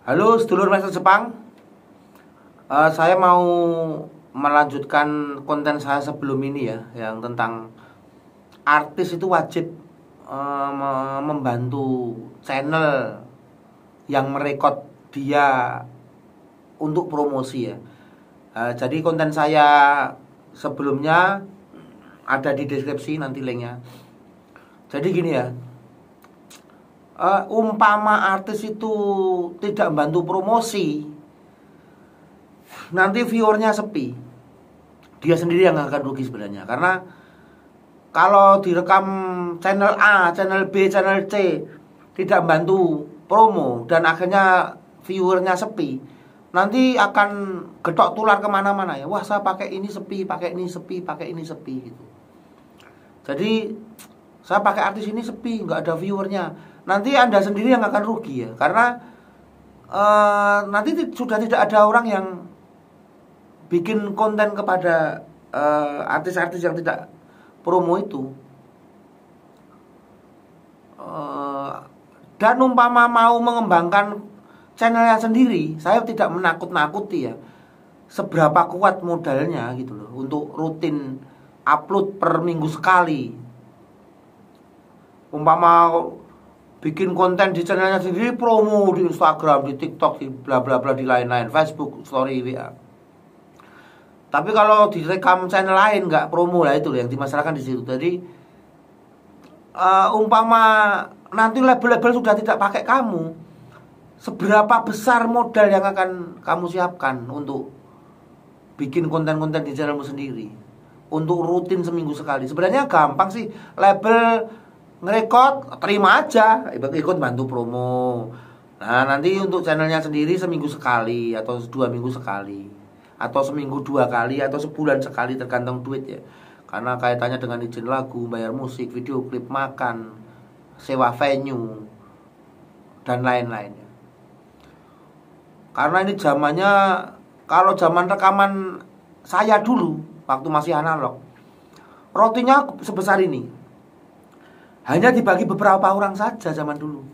Halo, sedulur Master Jepang. Uh, saya mau melanjutkan konten saya sebelum ini ya, yang tentang artis itu wajib uh, membantu channel yang merekod dia untuk promosi ya. Uh, jadi konten saya sebelumnya ada di deskripsi nanti linknya. Jadi gini ya, uh, umpama artis itu tidak membantu promosi, nanti viewernya sepi. Dia sendiri yang akan rugi sebenarnya karena kalau direkam channel A, channel B, channel C tidak membantu promo dan akhirnya viewernya sepi, nanti akan getok tular kemana-mana ya. Wah saya pakai ini sepi, pakai ini sepi, pakai ini sepi gitu. Jadi saya pakai artis ini sepi nggak ada viewernya nanti anda sendiri yang akan rugi ya karena uh, nanti sudah tidak ada orang yang bikin konten kepada artis eh, artis-artis yang tidak promo itu uh, dan umpama mau mengembangkan channelnya sendiri saya tidak menakut-nakuti ya seberapa kuat modalnya gitu loh untuk rutin upload per minggu sekali umpama bikin konten di channelnya sendiri promo di Instagram di TikTok di bla bla bla di lain-lain Facebook story WA tapi kalau di rekam channel lain nggak promo lah itu yang dimasalahkan di situ jadi uh, umpama nanti label-label sudah tidak pakai kamu seberapa besar modal yang akan kamu siapkan untuk bikin konten-konten di channelmu sendiri untuk rutin seminggu sekali sebenarnya gampang sih label ngerekod terima aja ikut bantu promo nah nanti untuk channelnya sendiri seminggu sekali atau dua minggu sekali atau seminggu dua kali atau sebulan sekali tergantung duit ya karena kaitannya dengan izin lagu bayar musik video klip makan sewa venue dan lain-lainnya karena ini zamannya kalau zaman rekaman saya dulu waktu masih analog rotinya sebesar ini hanya dibagi beberapa orang saja zaman dulu.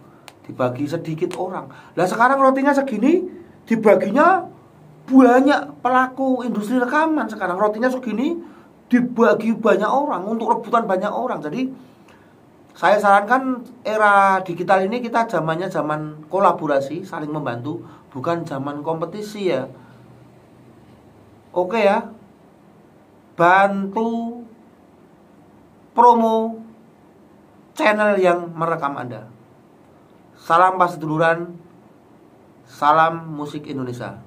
Dibagi sedikit orang. Lah sekarang rotinya segini, dibaginya banyak pelaku industri rekaman sekarang rotinya segini dibagi banyak orang untuk rebutan banyak orang. Jadi saya sarankan era digital ini kita zamannya zaman kolaborasi, saling membantu, bukan zaman kompetisi ya. Oke ya. Bantu promo channel yang merekam Anda. Salam Pas Duluran, salam musik Indonesia.